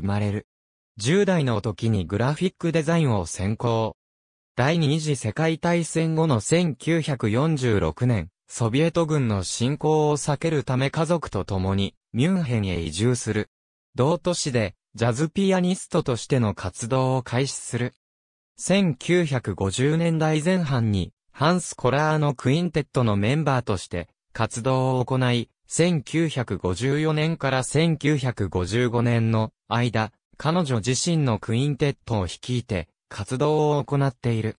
生まれる。10代の時にグラフィックデザインを専攻。第二次世界大戦後の1946年、ソビエト軍の侵攻を避けるため家族と共にミュンヘンへ移住する。同都市でジャズピアニストとしての活動を開始する。1950年代前半にハンス・コラーのクインテットのメンバーとして活動を行い、1954年から1955年の間、彼女自身のクインテットを率いて活動を行っている。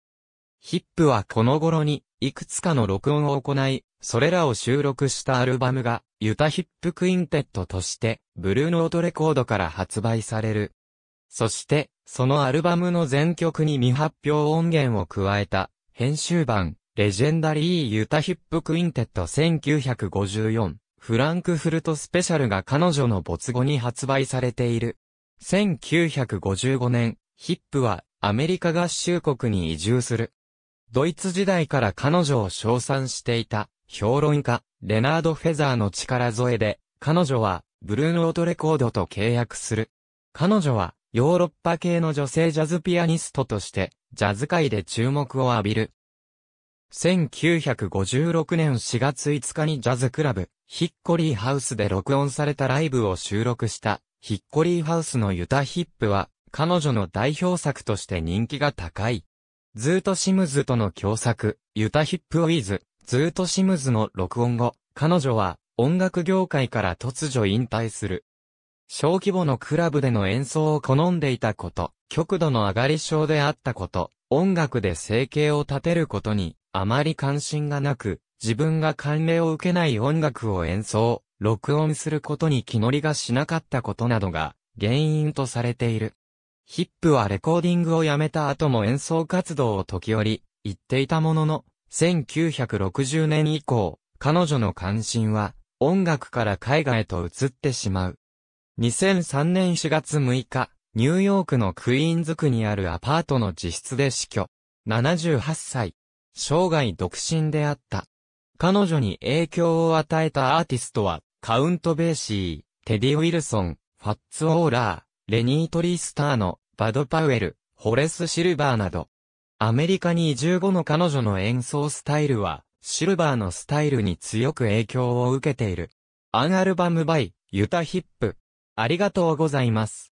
ヒップはこの頃にいくつかの録音を行い、それらを収録したアルバムがユタヒップクインテットとしてブルーノートレコードから発売される。そしてそのアルバムの全曲に未発表音源を加えた編集版レジェンダリーユタヒップクインテット1954フランクフルトスペシャルが彼女の没後に発売されている。1955年、ヒップはアメリカ合衆国に移住する。ドイツ時代から彼女を称賛していた評論家、レナード・フェザーの力添えで、彼女はブルーノートレコードと契約する。彼女はヨーロッパ系の女性ジャズピアニストとして、ジャズ界で注目を浴びる。1956年4月5日にジャズクラブ、ヒッコリーハウスで録音されたライブを収録した、ヒッコリーハウスのユタヒップは、彼女の代表作として人気が高い。ズートシムズとの共作、ユタヒップウィズ、ズートシムズの録音後、彼女は音楽業界から突如引退する。小規模のクラブでの演奏を好んでいたこと、極度の上がり症であったこと、音楽で生計を立てることにあまり関心がなく、自分が感銘を受けない音楽を演奏、録音することに気乗りがしなかったことなどが原因とされている。ヒップはレコーディングをやめた後も演奏活動を時折言っていたものの、1960年以降、彼女の関心は音楽から海外へと移ってしまう。2003年4月6日、ニューヨークのクイーンズ区にあるアパートの自室で死去。78歳。生涯独身であった。彼女に影響を与えたアーティストは、カウント・ベーシー、テディ・ウィルソン、ファッツ・オーラー、レニー・トリースターの、バド・パウエル、ホレス・シルバーなど、アメリカに移住後の彼女の演奏スタイルは、シルバーのスタイルに強く影響を受けている。アンアルバムバイ、ユタヒップ。ありがとうございます。